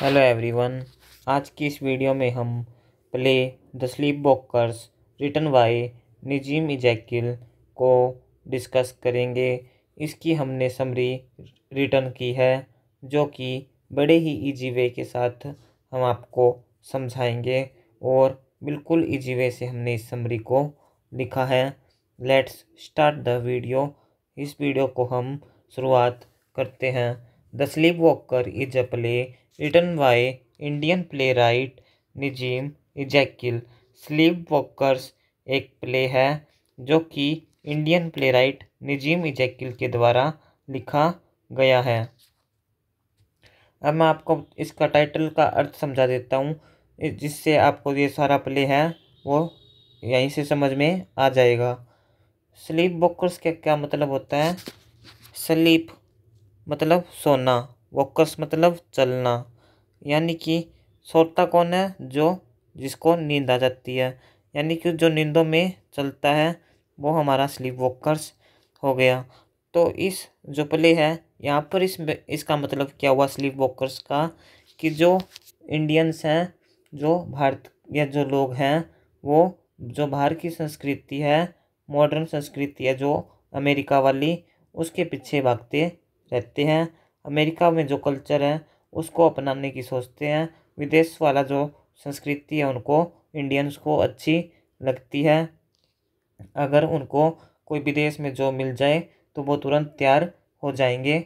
Hello everyone आज की इस वीडियो में हम play the sleep walkers written by Nissim Ezekiel को डिस्कस करेंगे इसकी हमने समरी रिटर्न की है जो कि बड़े ही इजी वे के साथ हम आपको समझाएंगे और बिल्कुल इजी वे से हमने इस समरी को लिखा है लेट्स स्टार्ट द वीडियो इस वीडियो को हम शुरुआत करते हैं the sleep walker is a play by Indian playwright Nissim Ezekiel sleep walkers एक प्ले है जो कि Indian playwright Nissim Ezekiel के द्वारा लिखा गया है अब मैं आपको इसका टाइटल का अर्थ समझा देता हूँ जिससे आपको ये सारा प्ले है वो यहीं से समझ में आ जाएगा स्लीप वॉकर्स का क्या मतलब होता है स्लीप मतलब सोना वोकस मतलब चलना यानी कि सोता कौन है जो जिसको नींद आ जाती है यानी कि जो नींदों में चलता है वो हमारा स्लीप वॉकर्स हो गया तो इस जो प्ले है यहाँ पर इस इसका मतलब क्या हुआ स्लीप वॉकर्स का कि जो इंडियंस हैं जो भारत या जो लोग हैं वो जो बाहर की संस्कृति है मॉडर्न संस्कृति है जो अमेरिका वाली उसके पीछे भागते रहते हैं अमेरिका में जो कल्चर है उसको अपनाने की सोचते हैं विदेश वाला जो संस्कृति है उनको इंडियंस को अच्छी लगती है अगर उनको कोई विदेश में जॉब मिल जाए तो वो तुरंत तैयार हो जाएंगे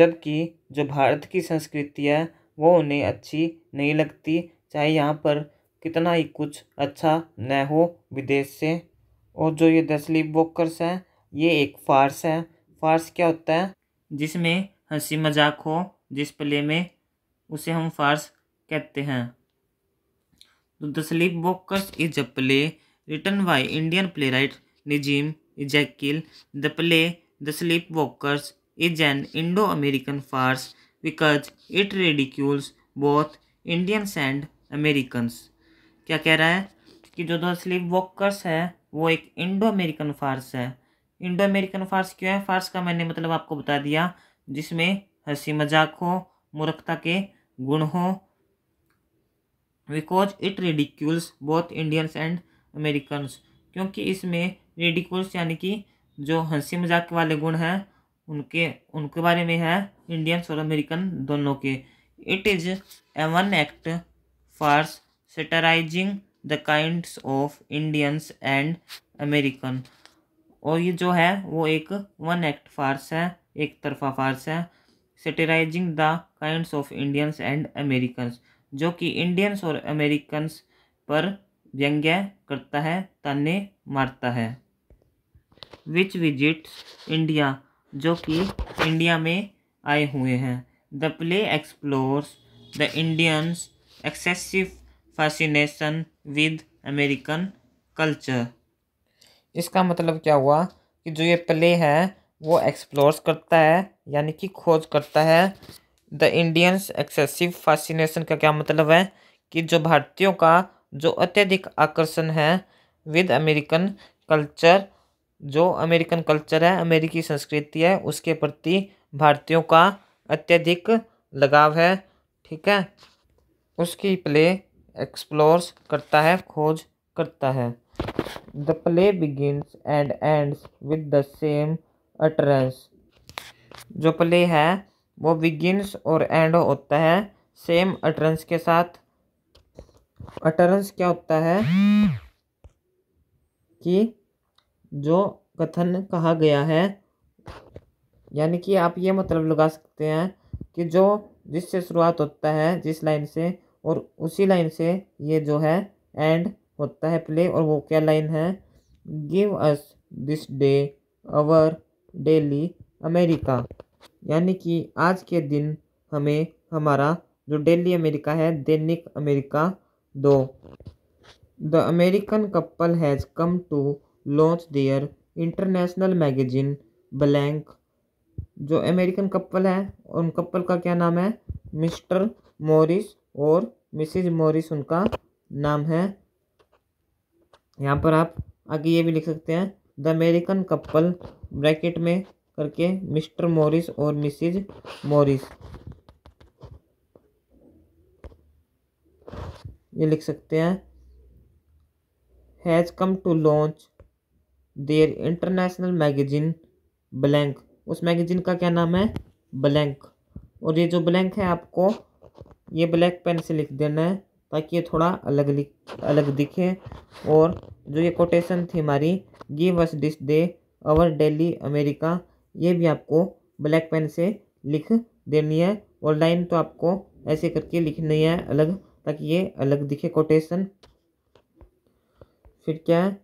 जबकि जो भारत की संस्कृति है वो उन्हें अच्छी नहीं लगती चाहे यहाँ पर कितना ही कुछ अच्छा न हो विदेश से और जो ये दसलीप बोकर्स हैं ये एक फार्स है फार्स क्या होता है जिसमें हंसी मजाक हो जिस प्ले में उसे हम फार्स कहते हैं तो the sleep walkers is a play written by Indian playwright Nissim Ezekiel the play the sleep walkers is an Indo American farce because it ridicules both Indians and Americans क्या कह रहा है कि जो द स्लीप वॉकर्स है वो एक Indo American Fars है इंडो अमेरिकन फार्स क्यों है फार्स का मैंने मतलब आपको बता दिया जिसमें हंसी मजाक हो मूर्खता के गुण हो because it ridicules both Indians and American क्योंकि इसमें रेडिक्यूल्स यानी कि जो हंसी मजाक वाले गुण हैं उनके उनके बारे में है इंडियंस और अमेरिकन दोनों के it is even act for satirising the kind of Indians and American और ये जो है वो एक वन एक्ट फार्स है एक तरफा फार्स है satirising the kinds of Indians and Americans जो कि इंडियंस और अमेरिकन्स पर व्यंग्य करता है ताने मारता है विच विजिट्स इंडिया जो कि इंडिया में आए हुए हैं the play explores the Indians excessive fascination with American culture इसका मतलब क्या हुआ कि जो ये प्ले है वो एक्सप्लोर्स करता है यानी कि खोज करता है द इंडियंस एक्सेसिव फैसिनेशन का क्या मतलब है कि जो भारतीयों का जो अत्यधिक आकर्षण है विद अमेरिकन कल्चर जो अमेरिकन कल्चर है अमेरिकी संस्कृति है उसके प्रति भारतीयों का अत्यधिक लगाव है ठीक है उसकी प्ले एक्सप्लोर्स करता है खोज करता है the play begins and ends with the same utterance जो प्ले है वो बिगिनस और एंड होता है सेम अटरेंस के साथ अटरेंस क्या होता है कि जो कथन कहा गया है यानी कि आप ये मतलब लगा सकते हैं कि जो जिससे शुरुआत होता है जिस लाइन से और उसी लाइन से ये जो है एंड होता है प्ले और वो क्या लाइन है give us this day our daily America यानी कि आज के दिन हमें हमारा जो डेली अमेरिका है दैनिक अमेरिका दो the American couple has come to launch their international magazine blank जो अमेरिकन कपल है उन कपल का क्या नाम है मिस्टर मोरिस और मिसिज मोरिस उनका नाम है यहाँ पर आप आगे ये भी लिख सकते हैं द अमेरिकन कपल ब्रैकेट में करके मिस्टर मॉरिस और मिसिज मॉरिस ये लिख सकते हैं has come to launch their international magazine blank उस मैगजीन का क्या नाम है ब्लैंक और ये जो ब्लैंक है आपको ये ब्लैक पेन से लिख देना है ताकि ये थोड़ा अलग अलग दिखे और जो ये कोटेशन थी हमारी give us this day our daily America ये भी आपको ब्लैक पेन से लिख देनी है और लाइन तो आपको ऐसे करके लिखनी है अलग ताकि ये अलग दिखे कोटेशन फिर क्या है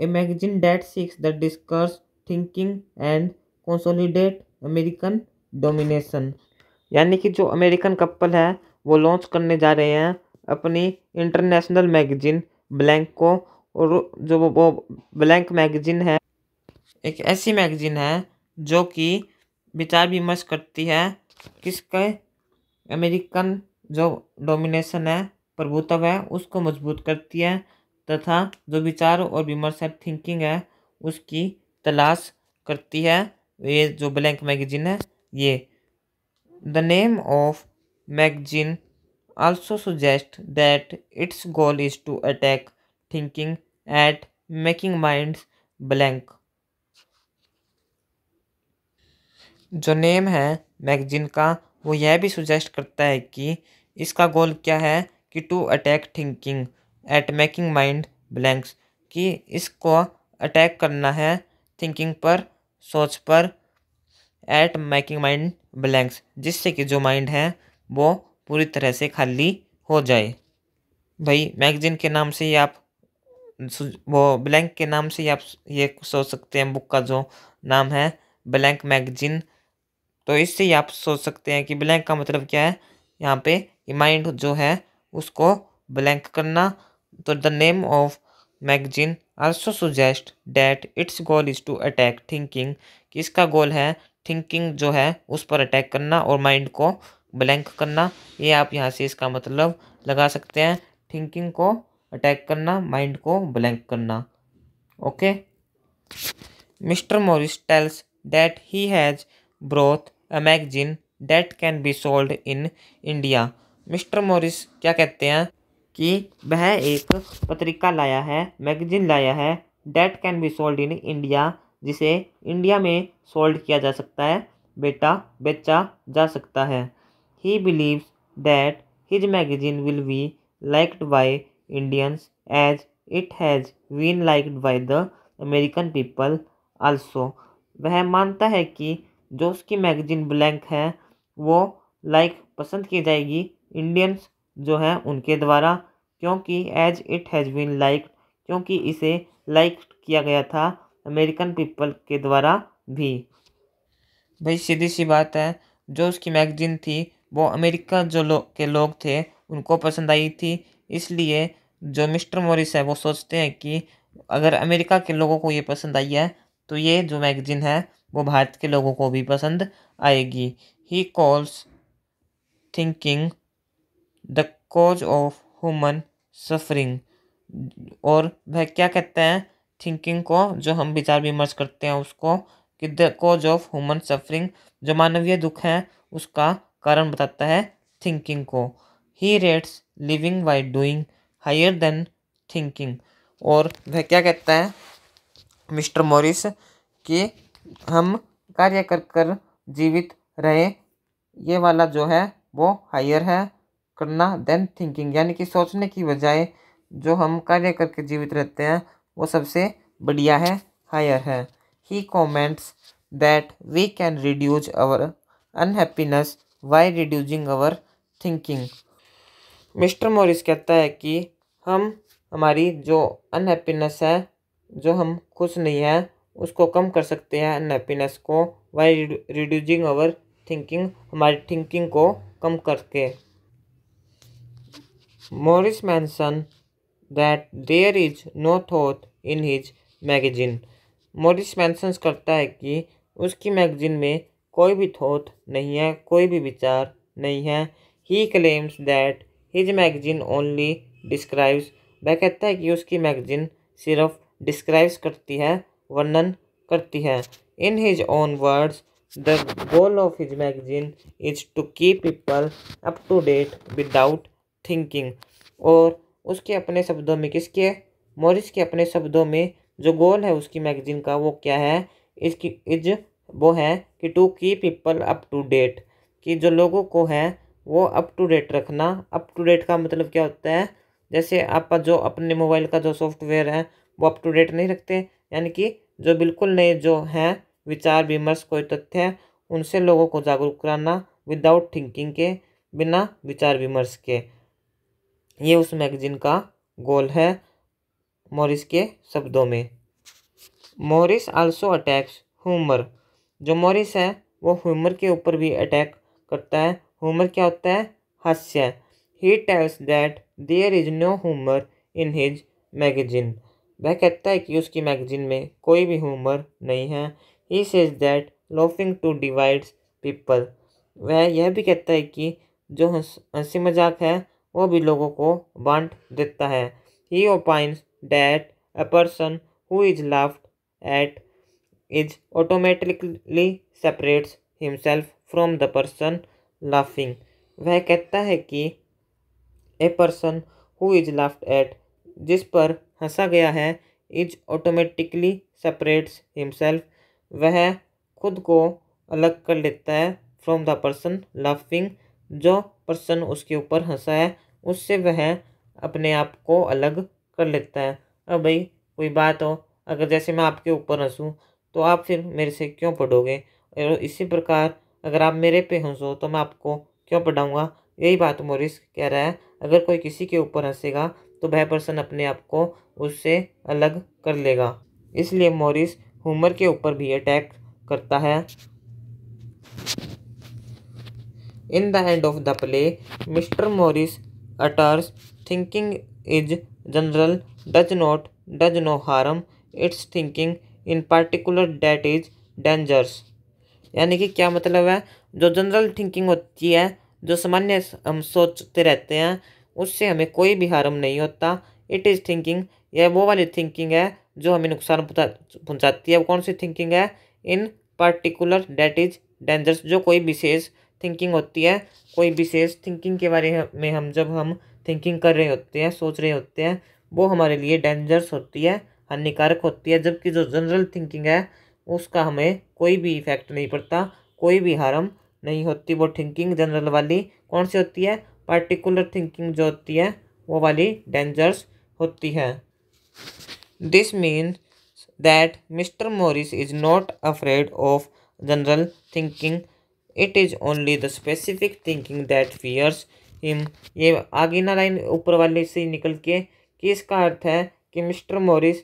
a magazine that seeks to discourage thinking and consolidate American domination यानी कि जो अमेरिकन कपल है वो लॉन्च करने जा रहे हैं अपनी इंटरनेशनल मैगजीन ब्लैंक को और जो वो ब्लैंक मैगजीन है एक ऐसी मैगजीन है जो कि विचार विमर्श करती है किसके अमेरिकन जो डोमिनेशन है प्रभुत्व है उसको मजबूत करती है तथा जो विचार और विमर्श है थिंकिंग है उसकी तलाश करती है ये जो ब्लैंक मैगजीन है ये the name of magazine also suggest that its goal is to attack thinking at making minds blank. जो नेम है मैगजीन का वो यह भी सुजेस्ट करता है कि इसका गोल क्या है कि to attack thinking at making mind blanks कि इसको अटैक करना है थिंकिंग पर सोच पर एट मेकिंग माइंड ब्लैंक्स जिससे कि जो माइंड है वो पूरी तरह से खाली हो जाए भाई मैगजीन के नाम से ही आप वो ब्लैंक के नाम से ही आप ये सोच सकते हैं बुक का जो नाम है ब्लैंक मैगजीन तो इससे ही आप सोच सकते हैं कि ब्लैंक का मतलब क्या है यहाँ पे माइंड जो है उसको ब्लैंक करना तो the name of magazine also suggest that its goal is to attack thinking कि इसका गोल है थिंकिंग जो है उस पर अटैक करना और माइंड को ब्लैंक करना ये आप यहाँ से इसका मतलब लगा सकते हैं थिंकिंग को अटैक करना माइंड को ब्लैंक करना okay mister Morris tells that he has brought a magazine that can be sold in India mister Morris क्या कहते हैं कि वह एक पत्रिका लाया है मैगजीन लाया है that can be sold in India जिसे इंडिया में सोल्ड किया जा सकता है बेटा बेचा जा सकता है He believes that his magazine will be liked by Indians as it has been liked by the American people also वह मानता है कि जो उसकी मैगजीन ब्लैंक है वो लाइक पसंद की जाएगी इंडियंस जो हैं उनके द्वारा क्योंकि as it has been like क्योंकि इसे लाइक किया गया था अमेरिकन पीपल के द्वारा भी भाई सीधी सी बात है जो उसकी मैगजीन थी वो अमेरिका जो लोग के लोग थे उनको पसंद आई थी इसलिए जो मिस्टर मॉरिस है वो सोचते हैं कि अगर अमेरिका के लोगों को ये पसंद आई है तो ये जो मैगज़ीन है वो भारत के लोगों को भी पसंद आएगी he calls thinking the cause of human suffering और वह क्या कहते हैं थिंकिंग को जो हम विचार विमर्श करते हैं उसको कि the cause of human suffering जो मानवीय दुख है उसका कारण बताता है थिंकिंग को he rates living by doing higher than thinking और वह क्या कहता है मिस्टर मॉरिस कि हम कार्य कर कर जीवित रहे ये वाला जो है वो हायर है करना देन थिंकिंग यानी कि सोचने की बजाय जो हम कार्य करके जीवित रहते हैं वो सबसे बढ़िया है हायर है he comments that we can reduce our unhappiness by reducing our thinking mister Morris कहता है कि हम हमारी जो अनहैप्पीनेस है जो हम खुश नहीं हैं उसको कम कर सकते हैं अनहैप्पीनेस को वाई रिड्यूजिंग अवर थिंकिंग हमारी थिंकिंग को कम करके Morris mentions that there is no thought in his magazine Morris mentions करता है कि उसकी मैगजीन में कोई भी थॉट नहीं है कोई भी विचार नहीं है he claims that his magazine only describes वह कहता है कि उसकी मैगजीन सिर्फ डिस्क्राइब्स करती है वर्णन करती है in his own words the goal of his magazine is to keep people up to date without thinking और उसके अपने शब्दों में किसके मॉरिस के अपने शब्दों में जो गोल है उसकी मैगजीन का वो क्या है इसकी इज वो है कि टू की पीपल अप टू डेट कि जो लोगों को है वो अप टू डेट रखना अप टू डेट का मतलब क्या होता है जैसे आपका जो अपने मोबाइल का जो सॉफ्टवेयर है वो अप टू डेट नहीं रखते यानी कि जो बिल्कुल नए जो हैं विचार विमर्श कोई तथ्य उनसे लोगों को जागरूक कराना विदाउट थिंकिंग के बिना विचार विमर्श के ये उस मैगजीन का गोल है मॉरिस के शब्दों में मॉरिस आल्सो अटैक्स ह्यूमर जो मॉरिस है वो ह्यूमर के ऊपर भी अटैक करता है ह्यूमर क्या होता है हास्य he tells that there is no humour in his magazine वह कहता है कि उसकी मैगजीन में कोई भी ह्यूमर नहीं है he says that laughing to divide people वह यह भी कहता है कि जो हंसी मजाक है वो भी लोगों को बांट देता है he opines that a person who is laughed at is automatically separates himself from the person laughing. वह कहता है कि a person who is laughed at जिस पर हंसा गया है इज ऑटोमेटिकली सेपरेट्स हिमसेल्फ वह खुद को अलग कर लेता है फ्रॉम द पर्सन लाफिंग जो पर्सन उसके ऊपर हंसा है उससे वह अपने आप को अलग कर लेता है अब भाई कोई बात हो अगर जैसे मैं आपके ऊपर हंसूँ तो आप फिर मेरे से क्यों पढ़ोगे और इसी प्रकार अगर आप मेरे पे हंसो तो मैं आपको क्यों पढ़ाऊँगा यही बात मोरिस कह रहा है अगर कोई किसी के ऊपर हंसेगा तो वह पर्सन अपने आप को उससे अलग कर लेगा इसलिए मोरिस हुमर के ऊपर भी अटैक करता है in the end of the play mister Morris utters thinking is general does not does no harm it's thinking in particular that is dangerous यानी कि क्या मतलब है जो जनरल थिंकिंग होती है जो सामान्य हम सोचते रहते हैं उससे हमें कोई भी हार्म नहीं होता इट इज़ थिंकिंग यह वो वाली थिंकिंग है जो हमें नुकसान पहुंचाती है वो कौन सी थिंकिंग है in particular that is dangerous जो कोई विशेष थिंकिंग होती है कोई विशेष थिंकिंग के बारे में हम जब हम थिंकिंग कर रहे होते हैं सोच रहे होते हैं वो हमारे लिए डेंजर्स होती है हानिकारक होती है जबकि जो जनरल थिंकिंग है उसका हमें कोई भी इफेक्ट नहीं पड़ता कोई भी हार्म नहीं होती वो थिंकिंग जनरल वाली कौन सी होती है पार्टिकुलर थिंकिंग जो होती है वो वाली डेंजर्स होती है this means that mister Morris is not afraid of general thinking it is only the specific thinking that fears him ये आगे ना लाइन ऊपर वाले से निकल के कि इसका अर्थ है कि मिस्टर मोरिस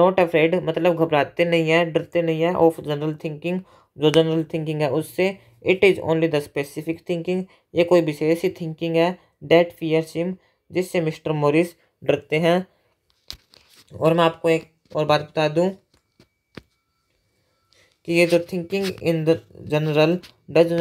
नॉट अफ्रेड मतलब घबराते नहीं है डरते नहीं है ऑफ जनरल थिंकिंग जो जनरल थिंकिंग है उससे it is only the specific thinking ये कोई विशेष ही थिंकिंग है डेट फियर सिम जिससे मिस्टर मोरिस डरते हैं और मैं आपको एक और बात बता दूं कि ये जो thinking in the general does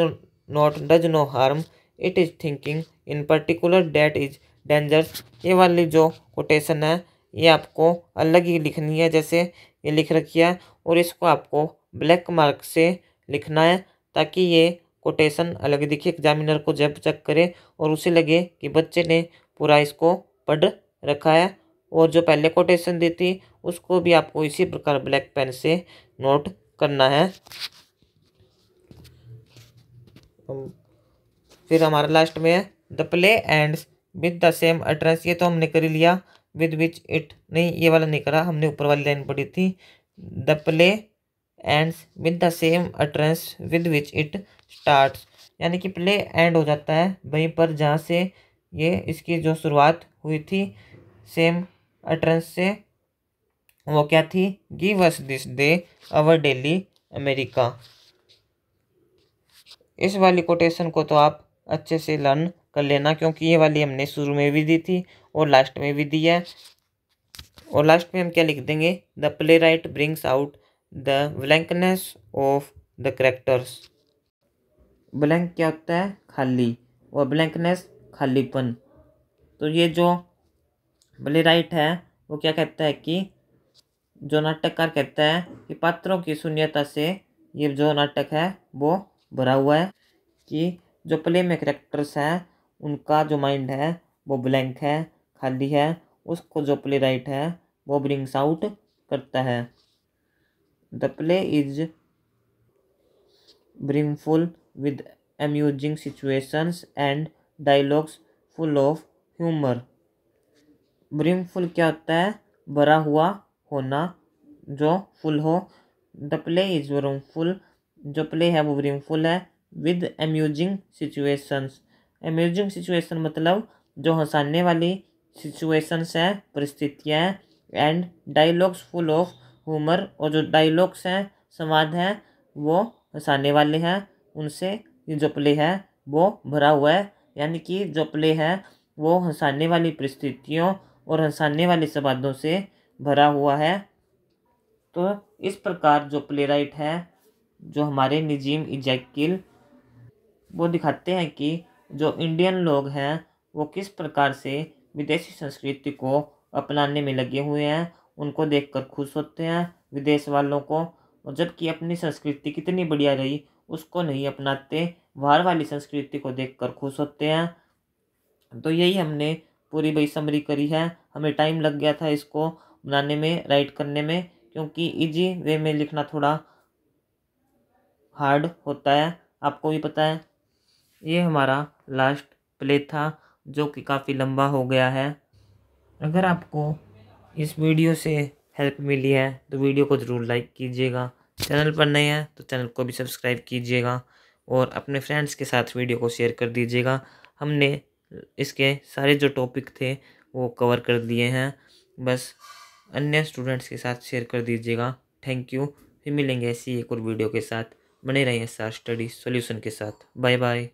not does no harm it is thinking in particular that is dangerous ये वाली जो कोटेशन है ये आपको अलग ही लिखनी है जैसे ये लिख रखी है और इसको आपको ब्लैक मार्क से लिखना है ताकि ये कोटेशन अलग दिखे एग्जामिनर को जब चेक करे और उसे लगे कि बच्चे ने पूरा इसको पढ़ रखा है और जो पहले कोटेशन दी थी उसको भी आपको इसी प्रकार ब्लैक पेन से नोट करना है फिर हमारा लास्ट में है the play ends with the same utterance ये तो हमने कर लिया विद विच इट नहीं ये वाला नहीं करा हमने ऊपर वाली लाइन पढ़ी थी the play end with the same utterance with which it start यानी कि प्ले एंड हो जाता है वहीं पर जहाँ से ये इसकी जो शुरुआत हुई थी सेम अट्रेंस से वो क्या थी give us this day our daily America इस वाली कोटेशन को तो आप अच्छे से लर्न कर लेना क्योंकि ये वाली हमने शुरू में भी दी थी और लास्ट में भी दी है और लास्ट में हम क्या लिख देंगे the playwright brings out the blankness of the characters blank क्या होता है खाली और ब्लैंकनेस खालीपन तो ये जो प्ले राइट है वो क्या कहता है कि जो नाटककार कहता है कि पात्रों की शून्यता से ये जो नाटक है वो भरा हुआ है कि जो प्ले में करेक्टर्स हैं उनका जो माइंड है वो ब्लैंक है खाली है उसको जो प्ले राइट है वो ब्रिंग्स आउट करता है the play is brimful with amusing situations and dialogues full of humour brimful क्या होता है भरा हुआ होना जो फुल हो द प्ले इज ब्रिंगफुल जो प्ले है वो ब्रिंगफुल है with amusing situations amazing situation मतलब जो हंसाने वाली सिचुएशंस हैं परिस्थितियाँ हैं and dialogues full of humour और जो डायलॉग्स हैं संवाद हैं वो हंसाने वाले हैं उनसे ये जो प्ले है वो भरा हुआ है यानी कि जो प्ले है वो हंसाने वाली परिस्थितियों और हंसाने वाले संवादों से भरा हुआ है तो इस प्रकार जो प्ले राइट है जो हमारे निजीम इजैकिल वो दिखाते हैं कि जो इंडियन लोग हैं वो किस प्रकार से विदेशी संस्कृति को अपनाने में लगे हुए हैं उनको देखकर खुश होते हैं विदेश वालों को जबकि अपनी संस्कृति कितनी बढ़िया रही उसको नहीं अपनाते बाहर वाली संस्कृति को देखकर खुश होते हैं तो यही हमने पूरी भाई समरी करी है हमें टाइम लग गया था इसको बनाने में राइट करने में क्योंकि इजी वे में लिखना थोड़ा हार्ड होता है आपको भी पता है ये हमारा लास्ट प्ले था जो कि काफ़ी लंबा हो गया है अगर आपको इस वीडियो से हेल्प मिली है तो वीडियो को ज़रूर लाइक कीजिएगा चैनल पर नए हैं तो चैनल को भी सब्सक्राइब कीजिएगा और अपने फ्रेंड्स के साथ वीडियो को शेयर कर दीजिएगा हमने इसके सारे जो टॉपिक थे वो कवर कर दिए हैं बस अन्य स्टूडेंट्स के साथ शेयर कर दीजिएगा थैंक यू फिर मिलेंगे ऐसी एक और वीडियो के साथ बने रहें साथ स्टडी सॉल्यूशन के साथ बाय बाय